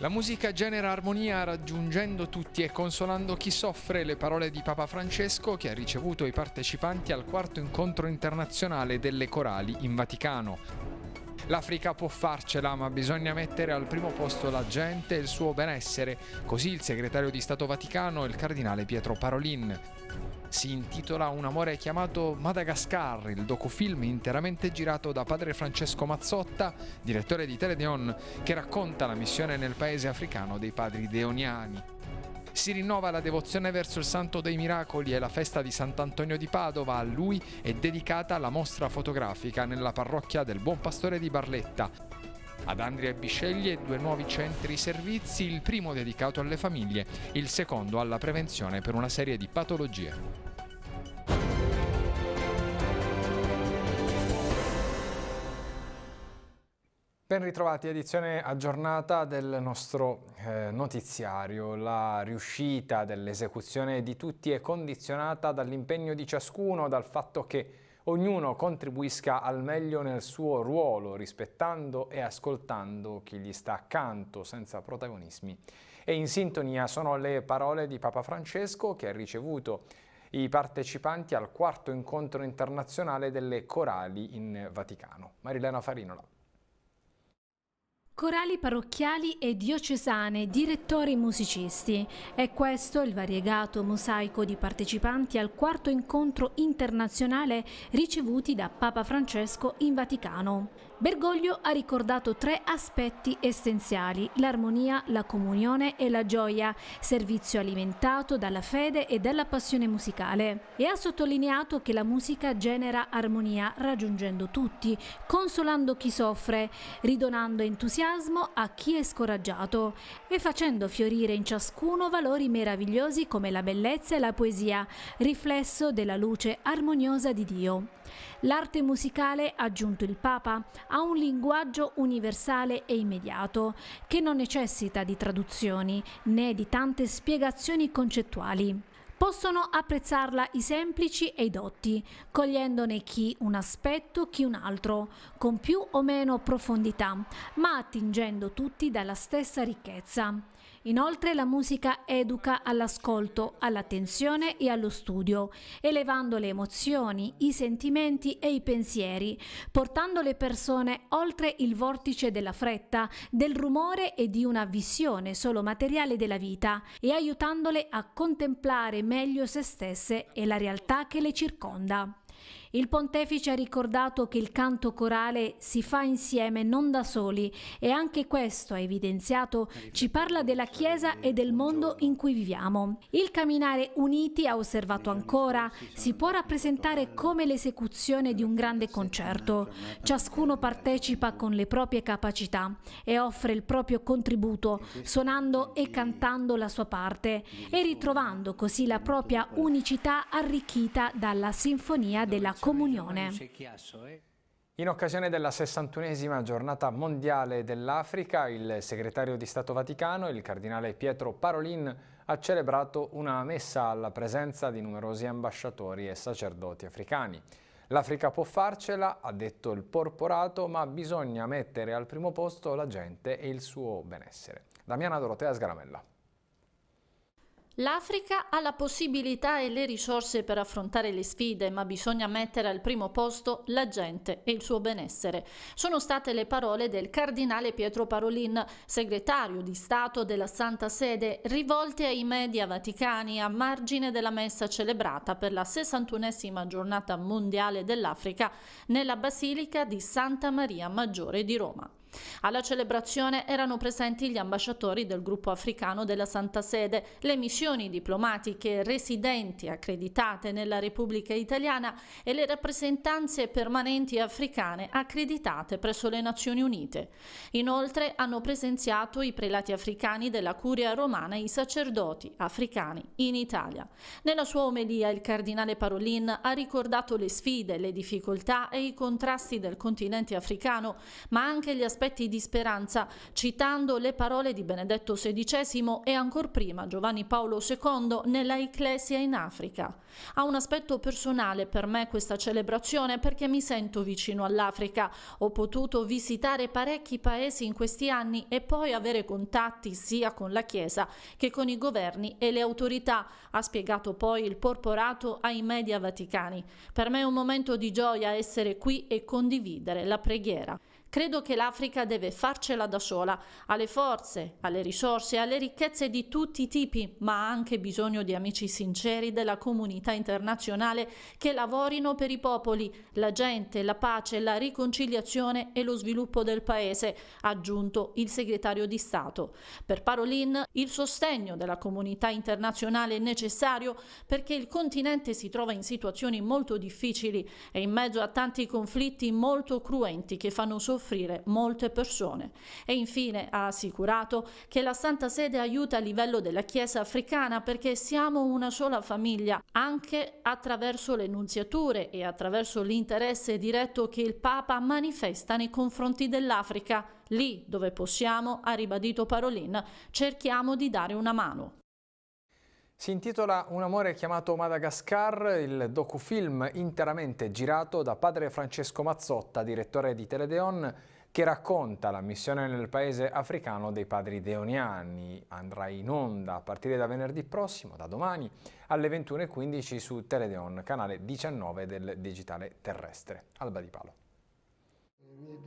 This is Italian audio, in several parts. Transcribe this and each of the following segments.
La musica genera armonia raggiungendo tutti e consolando chi soffre, le parole di Papa Francesco che ha ricevuto i partecipanti al quarto incontro internazionale delle corali in Vaticano. L'Africa può farcela, ma bisogna mettere al primo posto la gente e il suo benessere, così il segretario di Stato Vaticano, il cardinale Pietro Parolin. Si intitola Un amore chiamato Madagascar, il docufilm interamente girato da padre Francesco Mazzotta, direttore di Teledeon, che racconta la missione nel paese africano dei padri deoniani si rinnova la devozione verso il Santo dei Miracoli e la festa di Sant'Antonio di Padova. A lui è dedicata la mostra fotografica nella parrocchia del Buon Pastore di Barletta. Ad Andria e Bisceglie due nuovi centri servizi, il primo dedicato alle famiglie, il secondo alla prevenzione per una serie di patologie. Ben ritrovati, edizione aggiornata del nostro eh, notiziario. La riuscita dell'esecuzione di tutti è condizionata dall'impegno di ciascuno, dal fatto che ognuno contribuisca al meglio nel suo ruolo, rispettando e ascoltando chi gli sta accanto, senza protagonismi. E in sintonia sono le parole di Papa Francesco che ha ricevuto i partecipanti al quarto incontro internazionale delle corali in Vaticano. Marilena Farinola. Corali parrocchiali e diocesane, direttori musicisti. È questo il variegato mosaico di partecipanti al quarto incontro internazionale ricevuti da Papa Francesco in Vaticano. Bergoglio ha ricordato tre aspetti essenziali, l'armonia, la comunione e la gioia, servizio alimentato dalla fede e dalla passione musicale. E ha sottolineato che la musica genera armonia raggiungendo tutti, consolando chi soffre, ridonando entusiasmo entusiasmo a chi è scoraggiato e facendo fiorire in ciascuno valori meravigliosi come la bellezza e la poesia, riflesso della luce armoniosa di Dio. L'arte musicale, aggiunto il Papa, ha un linguaggio universale e immediato, che non necessita di traduzioni né di tante spiegazioni concettuali. Possono apprezzarla i semplici e i dotti, cogliendone chi un aspetto, chi un altro, con più o meno profondità, ma attingendo tutti dalla stessa ricchezza. Inoltre la musica educa all'ascolto, all'attenzione e allo studio, elevando le emozioni, i sentimenti e i pensieri, portando le persone oltre il vortice della fretta, del rumore e di una visione solo materiale della vita e aiutandole a contemplare meglio se stesse e la realtà che le circonda. Il pontefice ha ricordato che il canto corale si fa insieme, non da soli, e anche questo, ha evidenziato, ci parla della Chiesa e del mondo in cui viviamo. Il camminare uniti, ha osservato ancora, si può rappresentare come l'esecuzione di un grande concerto. Ciascuno partecipa con le proprie capacità e offre il proprio contributo, suonando e cantando la sua parte e ritrovando così la propria unicità arricchita dalla sinfonia della comunione. In occasione della 61esima giornata mondiale dell'Africa, il segretario di Stato Vaticano, il cardinale Pietro Parolin, ha celebrato una messa alla presenza di numerosi ambasciatori e sacerdoti africani. L'Africa può farcela, ha detto il porporato, ma bisogna mettere al primo posto la gente e il suo benessere. Damiana Dorotea Sgaramella. L'Africa ha la possibilità e le risorse per affrontare le sfide, ma bisogna mettere al primo posto la gente e il suo benessere. Sono state le parole del cardinale Pietro Parolin, segretario di Stato della Santa Sede, rivolte ai media vaticani a margine della messa celebrata per la 61esima giornata mondiale dell'Africa nella Basilica di Santa Maria Maggiore di Roma. Alla celebrazione erano presenti gli ambasciatori del gruppo africano della Santa Sede, le missioni diplomatiche residenti accreditate nella Repubblica Italiana e le rappresentanze permanenti africane accreditate presso le Nazioni Unite. Inoltre hanno presenziato i prelati africani della Curia romana e i sacerdoti africani in Italia. Nella sua omelia il cardinale Parolin ha ricordato le sfide, le difficoltà e i contrasti del continente africano, ma anche gli aspetti aspetti di speranza, citando le parole di Benedetto XVI e ancora prima Giovanni Paolo II nella Ecclesia in Africa. Ha un aspetto personale per me questa celebrazione perché mi sento vicino all'Africa. Ho potuto visitare parecchi paesi in questi anni e poi avere contatti sia con la Chiesa che con i governi e le autorità, ha spiegato poi il porporato ai media vaticani. Per me è un momento di gioia essere qui e condividere la preghiera. Credo che l'Africa deve farcela da sola, ha le forze, ha le risorse, ha le ricchezze di tutti i tipi, ma ha anche bisogno di amici sinceri della comunità internazionale che lavorino per i popoli, la gente, la pace, la riconciliazione e lo sviluppo del paese, ha aggiunto il segretario di Stato. Per Parolin il sostegno della comunità internazionale è necessario perché il continente si trova in situazioni molto difficili e in mezzo a tanti conflitti molto cruenti che fanno soffrire soffrire molte persone e infine ha assicurato che la Santa Sede aiuta a livello della Chiesa africana perché siamo una sola famiglia anche attraverso le nunziature e attraverso l'interesse diretto che il Papa manifesta nei confronti dell'Africa. Lì dove possiamo, ha ribadito Parolin, cerchiamo di dare una mano. Si intitola Un amore chiamato Madagascar, il docufilm interamente girato da padre Francesco Mazzotta, direttore di Teledeon, che racconta la missione nel paese africano dei padri deoniani. Andrà in onda a partire da venerdì prossimo, da domani, alle 21.15 su Teledeon, canale 19 del digitale terrestre. Alba Di Palo.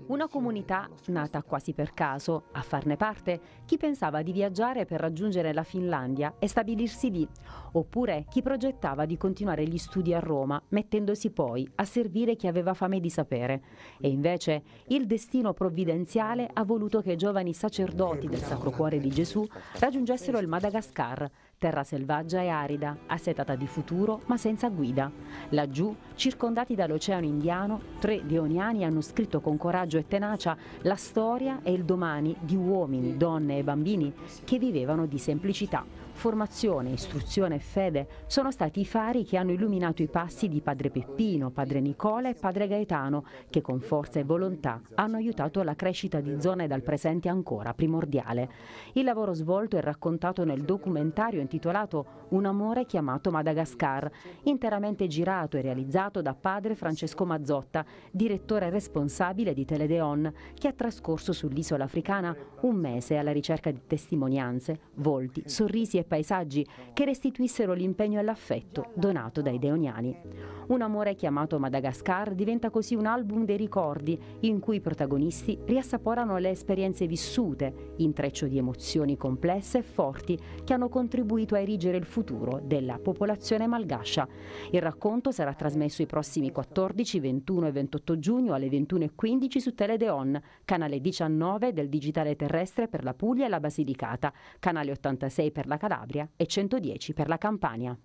Una comunità nata quasi per caso, a farne parte chi pensava di viaggiare per raggiungere la Finlandia e stabilirsi lì, oppure chi progettava di continuare gli studi a Roma, mettendosi poi a servire chi aveva fame di sapere. E invece il destino provvidenziale ha voluto che i giovani sacerdoti del Sacro Cuore di Gesù raggiungessero il Madagascar terra selvaggia e arida, assetata di futuro ma senza guida. Laggiù, circondati dall'oceano indiano, tre deoniani hanno scritto con coraggio e tenacia la storia e il domani di uomini, donne e bambini che vivevano di semplicità, Formazione, istruzione e fede sono stati i fari che hanno illuminato i passi di padre Peppino, padre Nicola e padre Gaetano, che con forza e volontà hanno aiutato la crescita di zone dal presente ancora primordiale. Il lavoro svolto è raccontato nel documentario intitolato Un amore chiamato Madagascar, interamente girato e realizzato da padre Francesco Mazzotta, direttore responsabile di Teledeon, che ha trascorso sull'isola africana un mese alla ricerca di testimonianze, volti, sorrisi e paesaggi che restituissero l'impegno e l'affetto donato dai deoniani. Un amore chiamato Madagascar diventa così un album dei ricordi in cui i protagonisti riassaporano le esperienze vissute, intreccio di emozioni complesse e forti che hanno contribuito a erigere il futuro della popolazione malgascia. Il racconto sarà trasmesso i prossimi 14, 21 e 28 giugno alle 21.15 su Teledeon, canale 19 del digitale terrestre per la Puglia e la Basilicata, canale 86 per la Calabria Calabria e 110 per la Campania.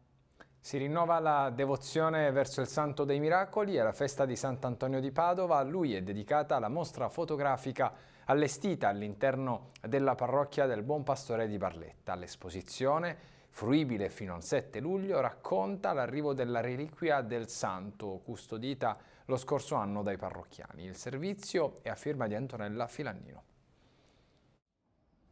Si rinnova la devozione verso il Santo dei Miracoli e la festa di Sant'Antonio di Padova. A lui è dedicata la mostra fotografica allestita all'interno della parrocchia del Buon Pastore di Barletta. L'esposizione, fruibile fino al 7 luglio, racconta l'arrivo della reliquia del Santo, custodita lo scorso anno dai parrocchiani. Il servizio è a firma di Antonella Filannino.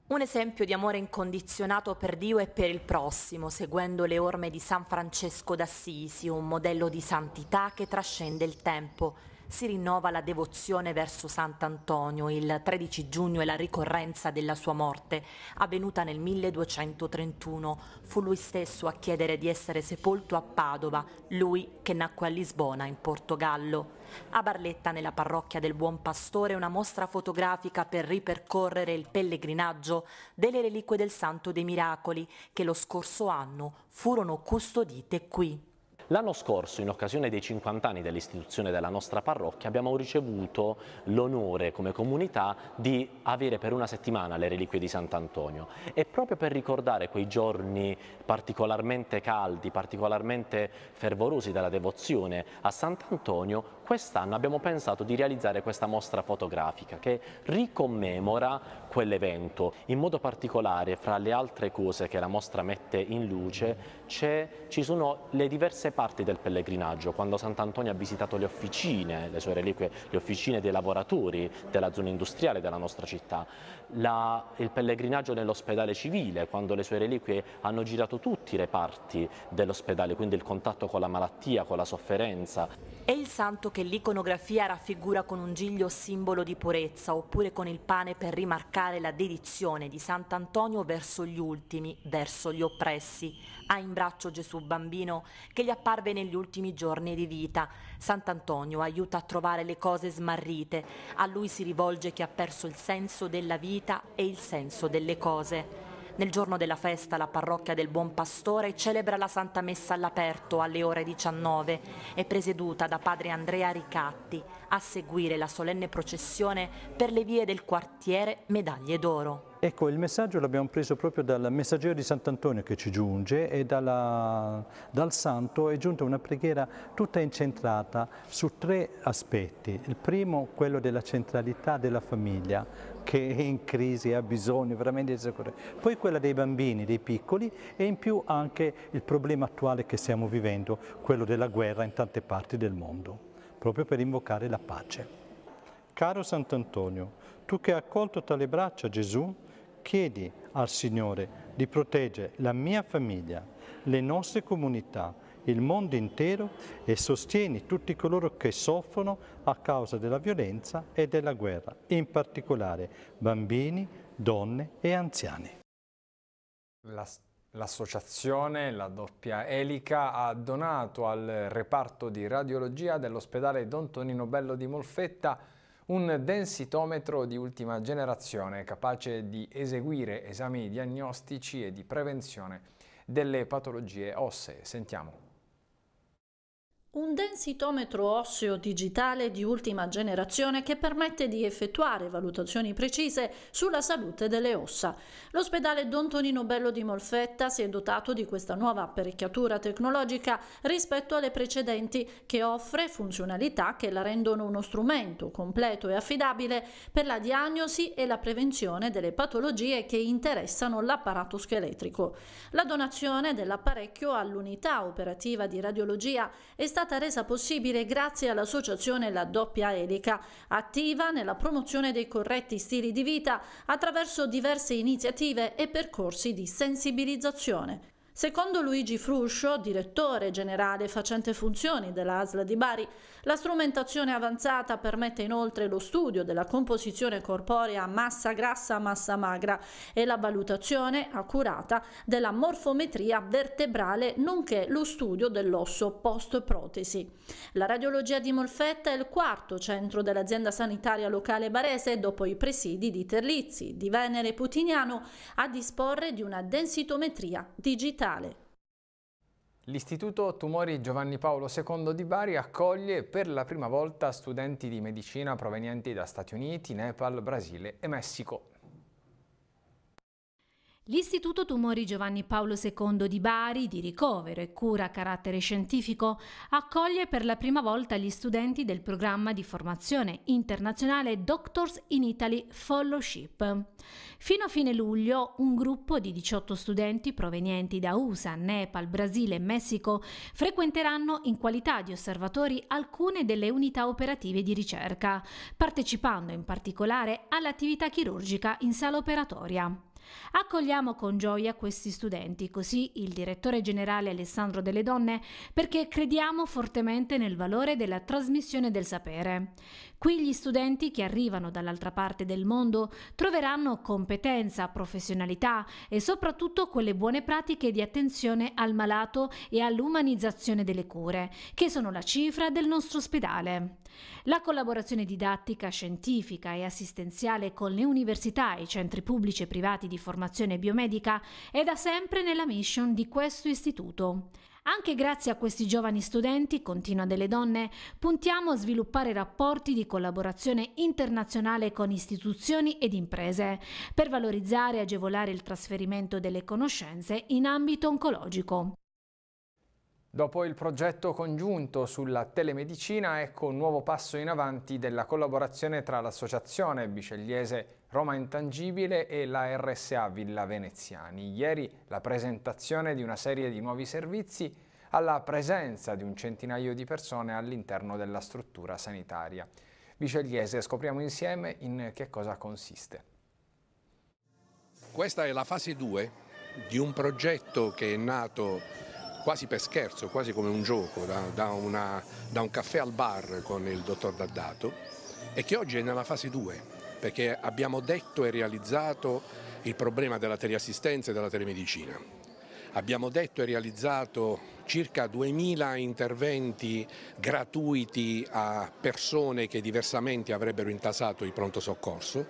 Un esempio di amore incondizionato per Dio e per il prossimo, seguendo le orme di San Francesco d'Assisi, un modello di santità che trascende il tempo si rinnova la devozione verso Sant'Antonio. Il 13 giugno e la ricorrenza della sua morte, avvenuta nel 1231. Fu lui stesso a chiedere di essere sepolto a Padova, lui che nacque a Lisbona, in Portogallo. A Barletta, nella parrocchia del Buon Pastore, una mostra fotografica per ripercorrere il pellegrinaggio delle reliquie del Santo dei Miracoli, che lo scorso anno furono custodite qui. L'anno scorso, in occasione dei 50 anni dell'istituzione della nostra parrocchia, abbiamo ricevuto l'onore come comunità di avere per una settimana le reliquie di Sant'Antonio e proprio per ricordare quei giorni particolarmente caldi, particolarmente fervorosi della devozione a Sant'Antonio, quest'anno abbiamo pensato di realizzare questa mostra fotografica che ricommemora quell'evento. In modo particolare, fra le altre cose che la mostra mette in luce, ci sono le diverse parti del pellegrinaggio. Quando Sant'Antonio ha visitato le officine, le sue reliquie, le officine dei lavoratori della zona industriale della nostra città, la, il pellegrinaggio nell'ospedale civile, quando le sue reliquie hanno girato tutti i reparti dell'ospedale, quindi il contatto con la malattia, con la sofferenza. È il santo che l'iconografia raffigura con un giglio simbolo di purezza oppure con il pane per rimarcare evocare la dedizione di Sant'Antonio verso gli ultimi, verso gli oppressi. Ha in braccio Gesù bambino che gli apparve negli ultimi giorni di vita. Sant'Antonio aiuta a trovare le cose smarrite. A lui si rivolge chi ha perso il senso della vita e il senso delle cose. Nel giorno della festa la parrocchia del Buon Pastore celebra la Santa Messa all'aperto alle ore 19, è presieduta da padre Andrea Ricatti, a seguire la solenne processione per le vie del quartiere Medaglie d'Oro. Ecco, il messaggio l'abbiamo preso proprio dal messaggero di Sant'Antonio che ci giunge e dalla, dal santo è giunta una preghiera tutta incentrata su tre aspetti. Il primo, quello della centralità della famiglia che è in crisi, ha bisogno veramente di sicurezza. Poi quella dei bambini, dei piccoli e in più anche il problema attuale che stiamo vivendo, quello della guerra in tante parti del mondo proprio per invocare la pace. Caro Sant'Antonio, tu che hai accolto tra le braccia Gesù, chiedi al Signore di proteggere la mia famiglia, le nostre comunità, il mondo intero e sostieni tutti coloro che soffrono a causa della violenza e della guerra, in particolare bambini, donne e anziani. La L'associazione La Doppia Elica ha donato al reparto di radiologia dell'ospedale Don Tonino Bello di Molfetta un densitometro di ultima generazione capace di eseguire esami diagnostici e di prevenzione delle patologie ossee. Sentiamo. Un densitometro osseo digitale di ultima generazione che permette di effettuare valutazioni precise sulla salute delle ossa. L'ospedale Don Tonino Bello di Molfetta si è dotato di questa nuova apparecchiatura tecnologica rispetto alle precedenti che offre funzionalità che la rendono uno strumento completo e affidabile per la diagnosi e la prevenzione delle patologie che interessano l'apparato scheletrico. La donazione dell'apparecchio all'unità operativa di radiologia è stata stata resa possibile grazie all'associazione La Doppia Elica, attiva nella promozione dei corretti stili di vita attraverso diverse iniziative e percorsi di sensibilizzazione. Secondo Luigi Fruscio, direttore generale facente funzioni della ASLA di Bari, la strumentazione avanzata permette inoltre lo studio della composizione corporea massa grassa-massa magra e la valutazione accurata della morfometria vertebrale, nonché lo studio dell'osso post-protesi. La radiologia di Molfetta è il quarto centro dell'azienda sanitaria locale barese dopo i presidi di Terlizzi, di Venere e Putignano, a disporre di una densitometria digitale. L'Istituto Tumori Giovanni Paolo II di Bari accoglie per la prima volta studenti di medicina provenienti da Stati Uniti, Nepal, Brasile e Messico. L'Istituto Tumori Giovanni Paolo II di Bari, di ricovero e cura a carattere scientifico, accoglie per la prima volta gli studenti del programma di formazione internazionale Doctors in Italy Fellowship. Fino a fine luglio un gruppo di 18 studenti provenienti da USA, Nepal, Brasile e Messico frequenteranno in qualità di osservatori alcune delle unità operative di ricerca, partecipando in particolare all'attività chirurgica in sala operatoria. Accogliamo con gioia questi studenti, così il direttore generale Alessandro delle Donne, perché crediamo fortemente nel valore della trasmissione del sapere. Qui gli studenti che arrivano dall'altra parte del mondo troveranno competenza, professionalità e soprattutto quelle buone pratiche di attenzione al malato e all'umanizzazione delle cure, che sono la cifra del nostro ospedale. La collaborazione didattica, scientifica e assistenziale con le università e i centri pubblici e privati di di formazione biomedica, è da sempre nella mission di questo istituto. Anche grazie a questi giovani studenti, continua delle donne, puntiamo a sviluppare rapporti di collaborazione internazionale con istituzioni ed imprese per valorizzare e agevolare il trasferimento delle conoscenze in ambito oncologico. Dopo il progetto congiunto sulla telemedicina, ecco un nuovo passo in avanti della collaborazione tra l'Associazione Bicegliese Roma Intangibile e la RSA Villa Veneziani. Ieri la presentazione di una serie di nuovi servizi alla presenza di un centinaio di persone all'interno della struttura sanitaria. Bicegliese scopriamo insieme in che cosa consiste. Questa è la fase 2 di un progetto che è nato quasi per scherzo, quasi come un gioco, da, da, una, da un caffè al bar con il dottor Daddato e che oggi è nella fase 2 perché abbiamo detto e realizzato il problema della teleassistenza e della telemedicina. Abbiamo detto e realizzato circa 2.000 interventi gratuiti a persone che diversamente avrebbero intasato il pronto soccorso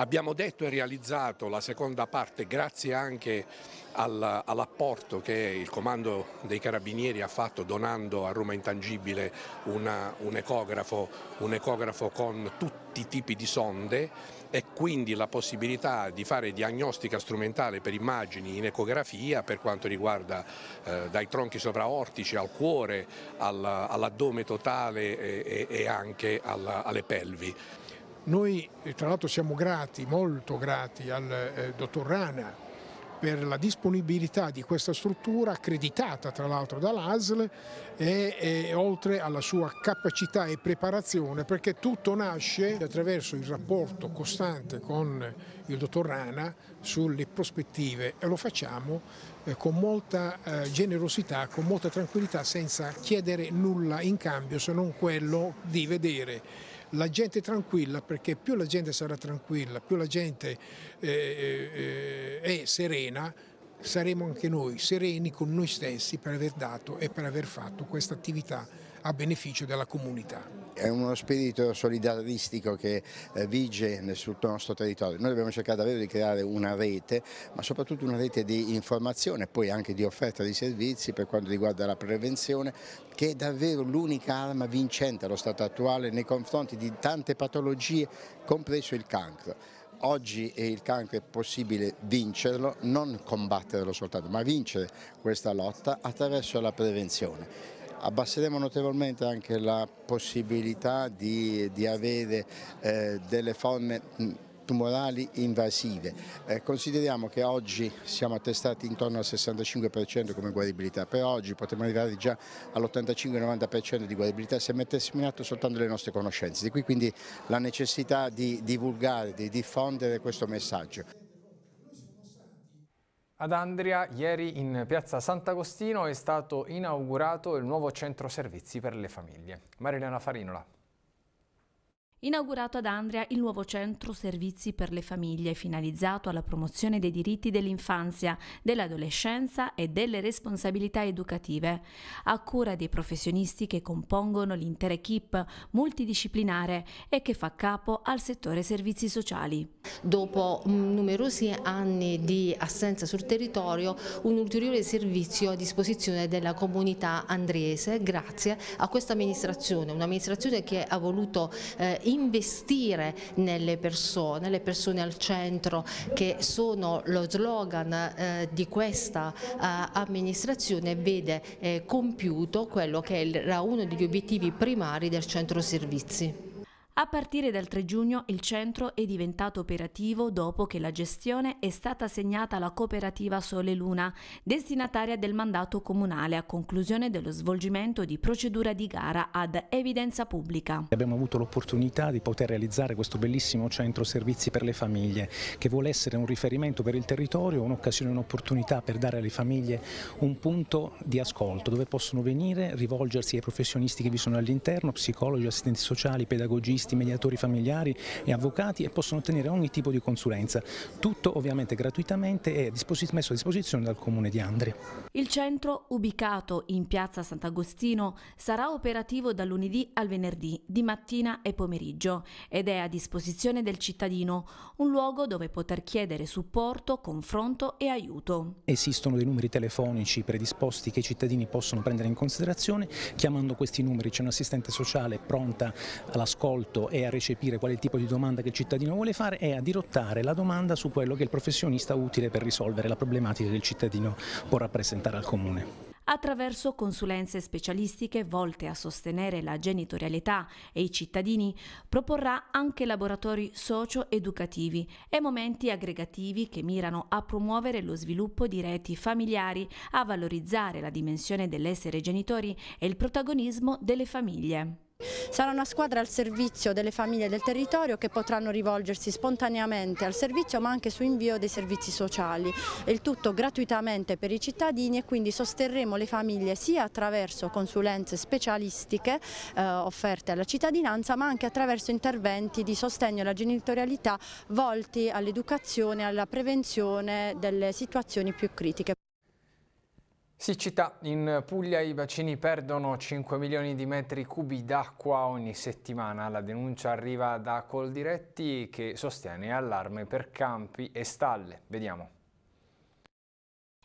Abbiamo detto e realizzato la seconda parte grazie anche all'apporto che il comando dei carabinieri ha fatto donando a Roma Intangibile una, un, ecografo, un ecografo con tutti i tipi di sonde e quindi la possibilità di fare diagnostica strumentale per immagini in ecografia per quanto riguarda eh, dai tronchi sovraortici al cuore, al, all'addome totale e, e anche alla, alle pelvi. Noi tra l'altro siamo grati, molto grati al eh, dottor Rana per la disponibilità di questa struttura, accreditata tra l'altro dall'ASL, e, e, oltre alla sua capacità e preparazione, perché tutto nasce attraverso il rapporto costante con il dottor Rana sulle prospettive e lo facciamo eh, con molta eh, generosità, con molta tranquillità, senza chiedere nulla in cambio se non quello di vedere la gente tranquilla, perché più la gente sarà tranquilla, più la gente eh, eh, è serena, saremo anche noi sereni con noi stessi per aver dato e per aver fatto questa attività a beneficio della comunità è uno spirito solidaristico che eh, vige sul nostro territorio. Noi dobbiamo cercare davvero di creare una rete, ma soprattutto una rete di informazione e poi anche di offerta di servizi per quanto riguarda la prevenzione, che è davvero l'unica arma vincente allo stato attuale nei confronti di tante patologie, compreso il cancro oggi eh, il cancro è possibile vincerlo, non combatterlo soltanto, ma vincere questa lotta attraverso la prevenzione abbasseremo notevolmente anche la possibilità di, di avere eh, delle forme mm, tumorali invasive. Eh, consideriamo che oggi siamo attestati intorno al 65% come guaribilità, però oggi potremmo arrivare già all'85-90% di guaribilità se mettessimo in atto soltanto le nostre conoscenze. Di qui quindi la necessità di divulgare, di diffondere questo messaggio. Ad Andria, ieri in piazza Sant'Agostino è stato inaugurato il nuovo centro servizi per le famiglie. Marilena Farinola. Inaugurato ad Andria il nuovo centro servizi per le famiglie, finalizzato alla promozione dei diritti dell'infanzia, dell'adolescenza e delle responsabilità educative, a cura dei professionisti che compongono l'intera equip multidisciplinare e che fa capo al settore servizi sociali. Dopo mm, numerosi anni di assenza sul territorio, un ulteriore servizio a disposizione della comunità andriese grazie a questa amministrazione, un'amministrazione che ha voluto eh, investire nelle persone, le persone al centro che sono lo slogan eh, di questa eh, amministrazione vede eh, compiuto quello che era uno degli obiettivi primari del centro servizi. A partire dal 3 giugno il centro è diventato operativo dopo che la gestione è stata assegnata alla cooperativa Sole Luna, destinataria del mandato comunale a conclusione dello svolgimento di procedura di gara ad evidenza pubblica. Abbiamo avuto l'opportunità di poter realizzare questo bellissimo centro servizi per le famiglie che vuole essere un riferimento per il territorio, un'occasione, un'opportunità per dare alle famiglie un punto di ascolto dove possono venire, rivolgersi ai professionisti che vi sono all'interno, psicologi, assistenti sociali, pedagogisti, giuristi, mediatori familiari e avvocati e possono ottenere ogni tipo di consulenza. Tutto ovviamente gratuitamente e messo a disposizione dal Comune di Andria. Il centro, ubicato in piazza Sant'Agostino, sarà operativo da lunedì al venerdì, di mattina e pomeriggio, ed è a disposizione del cittadino, un luogo dove poter chiedere supporto, confronto e aiuto. Esistono dei numeri telefonici predisposti che i cittadini possono prendere in considerazione, chiamando questi numeri c'è un'assistente sociale pronta all'ascolto aiuto è a recepire qual è il tipo di domanda che il cittadino vuole fare, è a dirottare la domanda su quello che il professionista utile per risolvere la problematica che il cittadino può rappresentare al comune attraverso consulenze specialistiche volte a sostenere la genitorialità e i cittadini, proporrà anche laboratori socio-educativi e momenti aggregativi che mirano a promuovere lo sviluppo di reti familiari, a valorizzare la dimensione dell'essere genitori e il protagonismo delle famiglie. Sarà una squadra al servizio delle famiglie del territorio che potranno rivolgersi spontaneamente al servizio ma anche su invio dei servizi sociali, il tutto gratuitamente per i cittadini e quindi sosterremo le famiglie sia attraverso consulenze specialistiche eh, offerte alla cittadinanza ma anche attraverso interventi di sostegno alla genitorialità volti all'educazione e alla prevenzione delle situazioni più critiche. Siccità. In Puglia i bacini perdono 5 milioni di metri cubi d'acqua ogni settimana. La denuncia arriva da Coldiretti che sostiene allarme per campi e stalle. Vediamo.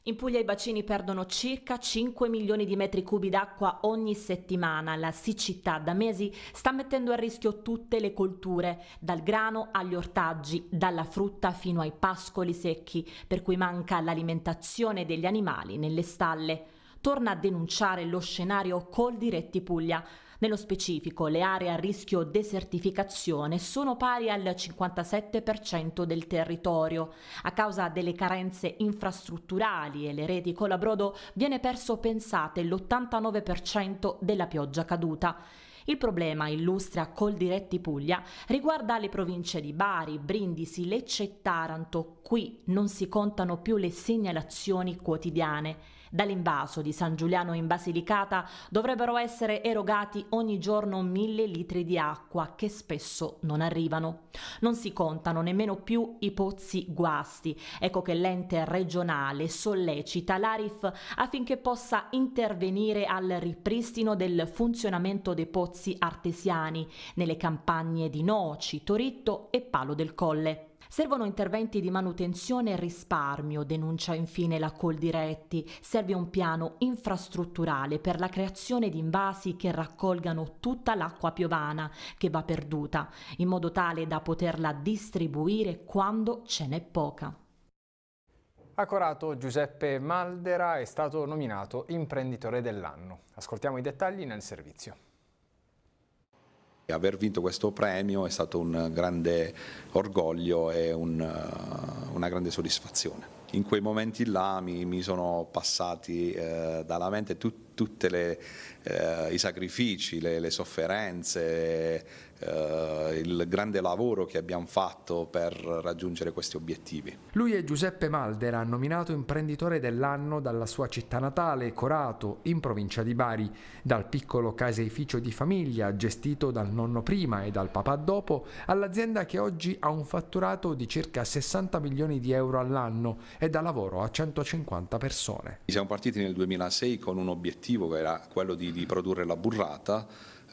In Puglia i bacini perdono circa 5 milioni di metri cubi d'acqua ogni settimana. La siccità da mesi sta mettendo a rischio tutte le colture, dal grano agli ortaggi, dalla frutta fino ai pascoli secchi, per cui manca l'alimentazione degli animali nelle stalle. Torna a denunciare lo scenario Col Diretti Puglia nello specifico, le aree a rischio desertificazione sono pari al 57% del territorio. A causa delle carenze infrastrutturali e le reti colabrodo viene perso, pensate, l'89% della pioggia caduta. Il problema, illustra Coldiretti Puglia, riguarda le province di Bari, Brindisi, Lecce e Taranto. Qui non si contano più le segnalazioni quotidiane. Dall'invaso di San Giuliano in Basilicata dovrebbero essere erogati ogni giorno mille litri di acqua che spesso non arrivano. Non si contano nemmeno più i pozzi guasti. Ecco che l'ente regionale sollecita l'Arif affinché possa intervenire al ripristino del funzionamento dei pozzi artesiani nelle campagne di Noci, Toritto e Palo del Colle. Servono interventi di manutenzione e risparmio, denuncia infine la Coldiretti. Serve un piano infrastrutturale per la creazione di invasi che raccolgano tutta l'acqua piovana che va perduta, in modo tale da poterla distribuire quando ce n'è poca. A Corato Giuseppe Maldera è stato nominato imprenditore dell'anno. Ascoltiamo i dettagli nel servizio. Aver vinto questo premio è stato un grande orgoglio e un, eh, una grande soddisfazione. In quei momenti là mi, mi sono passati eh, dalla mente tutti eh, i sacrifici, le, le sofferenze, eh, il grande lavoro che abbiamo fatto per raggiungere questi obiettivi. Lui è Giuseppe Maldera, nominato imprenditore dell'anno dalla sua città natale, Corato, in provincia di Bari, dal piccolo caseificio di famiglia gestito dal nonno prima e dal papà dopo, all'azienda che oggi ha un fatturato di circa 60 milioni di euro all'anno e dà lavoro a 150 persone. Siamo partiti nel 2006 con un obiettivo che era quello di, di produrre la burrata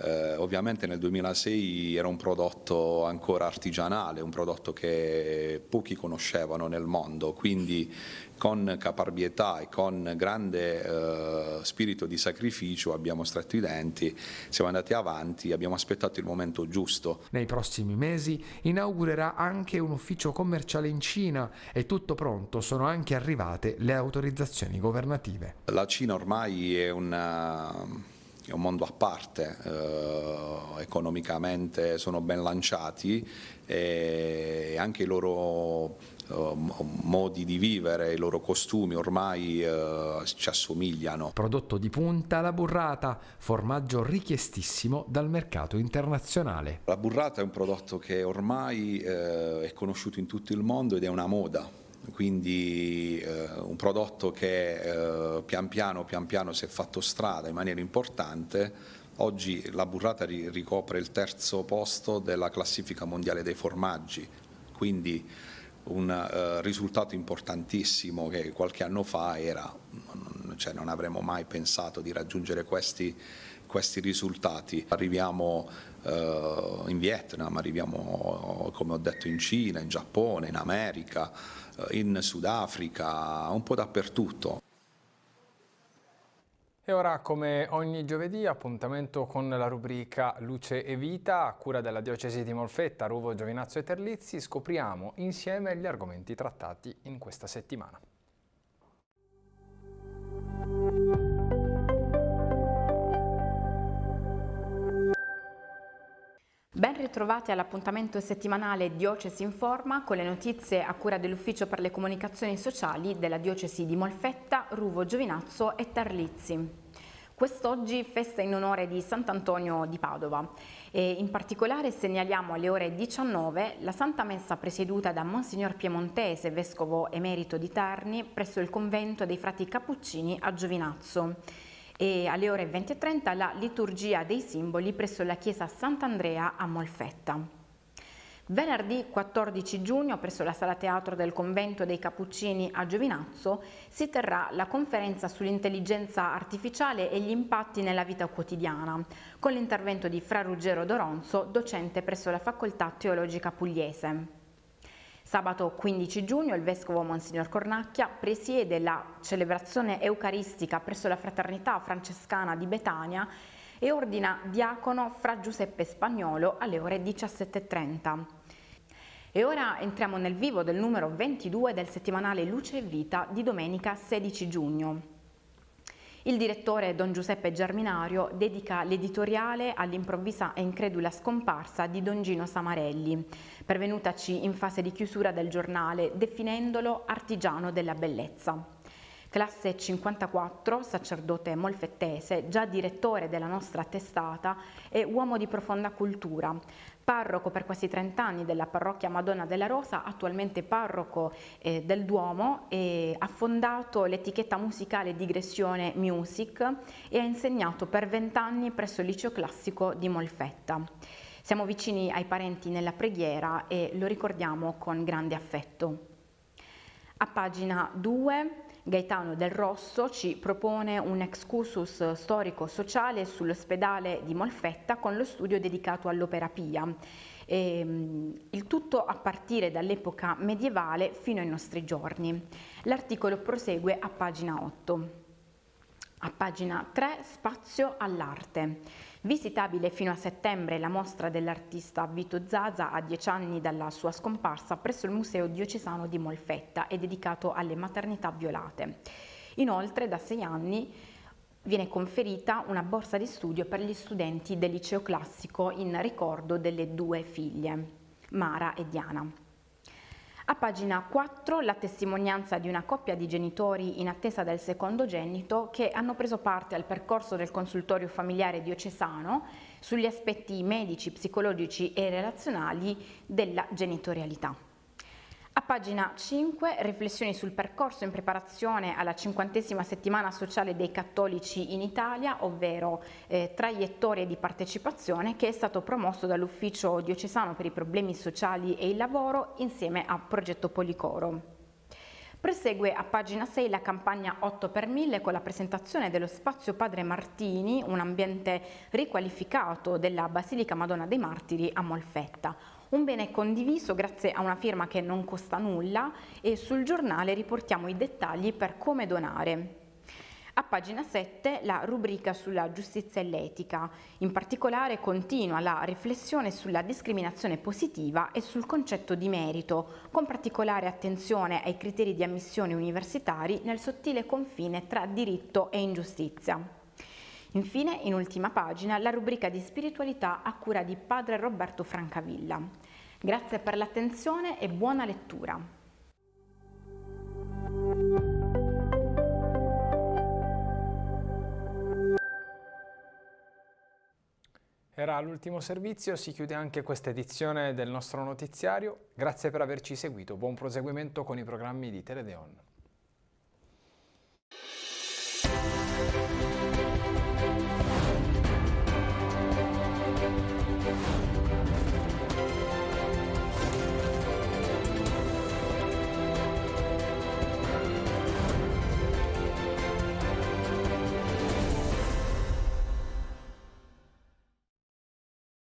eh, ovviamente nel 2006 era un prodotto ancora artigianale, un prodotto che pochi conoscevano nel mondo, quindi con caparbietà e con grande eh, spirito di sacrificio abbiamo stretto i denti, siamo andati avanti, abbiamo aspettato il momento giusto. Nei prossimi mesi inaugurerà anche un ufficio commerciale in Cina e tutto pronto sono anche arrivate le autorizzazioni governative. La Cina ormai è una è un mondo a parte, eh, economicamente sono ben lanciati e anche i loro eh, modi di vivere, i loro costumi ormai eh, ci assomigliano. Prodotto di punta la burrata, formaggio richiestissimo dal mercato internazionale. La burrata è un prodotto che ormai eh, è conosciuto in tutto il mondo ed è una moda quindi eh, un prodotto che eh, pian piano pian piano si è fatto strada in maniera importante. Oggi la burrata ri ricopre il terzo posto della classifica mondiale dei formaggi, quindi un eh, risultato importantissimo che qualche anno fa era, non, cioè non avremmo mai pensato di raggiungere questi, questi risultati. Arriviamo eh, in Vietnam, arriviamo come ho detto in Cina, in Giappone, in America eh, in Sudafrica, un po' dappertutto. E ora, come ogni giovedì, appuntamento con la rubrica Luce e Vita, a cura della Diocesi di Molfetta, Ruvo, Giovinazzo e Terlizzi, scopriamo insieme gli argomenti trattati in questa settimana. trovati all'appuntamento settimanale Diocesi in Forma con le notizie a cura dell'Ufficio per le Comunicazioni Sociali della Diocesi di Molfetta, Ruvo Giovinazzo e Tarlizzi. Quest'oggi festa in onore di Sant'Antonio di Padova e in particolare segnaliamo alle ore 19 la Santa Messa presieduta da Monsignor Piemontese, vescovo emerito di Terni, presso il convento dei frati Cappuccini a Giovinazzo e alle ore 20.30 la liturgia dei simboli presso la chiesa Sant'Andrea a Molfetta. Venerdì 14 giugno presso la sala teatro del convento dei Cappuccini a Giovinazzo si terrà la conferenza sull'intelligenza artificiale e gli impatti nella vita quotidiana, con l'intervento di Fra Ruggero Doronzo, docente presso la Facoltà Teologica Pugliese. Sabato 15 giugno il Vescovo Monsignor Cornacchia presiede la celebrazione eucaristica presso la Fraternità Francescana di Betania e ordina diacono fra Giuseppe Spagnolo alle ore 17.30. E ora entriamo nel vivo del numero 22 del settimanale Luce e Vita di domenica 16 giugno. Il direttore Don Giuseppe Germinario dedica l'editoriale all'improvvisa e incredula scomparsa di Don Gino Samarelli, pervenutaci in fase di chiusura del giornale, definendolo artigiano della bellezza classe 54, sacerdote molfettese, già direttore della nostra testata e uomo di profonda cultura. Parroco per quasi 30 anni della parrocchia Madonna della Rosa, attualmente parroco eh, del Duomo, ha fondato l'etichetta musicale Digressione Music e ha insegnato per 20 anni presso il liceo classico di Molfetta. Siamo vicini ai parenti nella preghiera e lo ricordiamo con grande affetto. A pagina 2 Gaetano del Rosso ci propone un excursus storico-sociale sull'ospedale di Molfetta con lo studio dedicato all'operapia. E, ehm, il tutto a partire dall'epoca medievale fino ai nostri giorni. L'articolo prosegue a pagina 8. A pagina 3 spazio all'arte. Visitabile fino a settembre la mostra dell'artista Vito Zaza a dieci anni dalla sua scomparsa presso il Museo Diocesano di Molfetta e dedicato alle maternità violate. Inoltre da sei anni viene conferita una borsa di studio per gli studenti del liceo classico in ricordo delle due figlie, Mara e Diana. A pagina 4 la testimonianza di una coppia di genitori in attesa del secondo genito che hanno preso parte al percorso del consultorio familiare diocesano sugli aspetti medici, psicologici e relazionali della genitorialità. A pagina 5, riflessioni sul percorso in preparazione alla cinquantesima settimana sociale dei cattolici in Italia, ovvero eh, traiettorie di partecipazione che è stato promosso dall'Ufficio diocesano per i problemi sociali e il lavoro insieme a Progetto Policoro. Prosegue a pagina 6 la campagna 8 per 1000 con la presentazione dello spazio Padre Martini, un ambiente riqualificato della Basilica Madonna dei Martiri a Molfetta. Un bene condiviso grazie a una firma che non costa nulla e sul giornale riportiamo i dettagli per come donare. A pagina 7 la rubrica sulla giustizia e l'etica, in particolare continua la riflessione sulla discriminazione positiva e sul concetto di merito, con particolare attenzione ai criteri di ammissione universitari nel sottile confine tra diritto e ingiustizia. Infine, in ultima pagina, la rubrica di spiritualità a cura di padre Roberto Francavilla. Grazie per l'attenzione e buona lettura. Era l'ultimo servizio, si chiude anche questa edizione del nostro notiziario. Grazie per averci seguito, buon proseguimento con i programmi di Teledeon.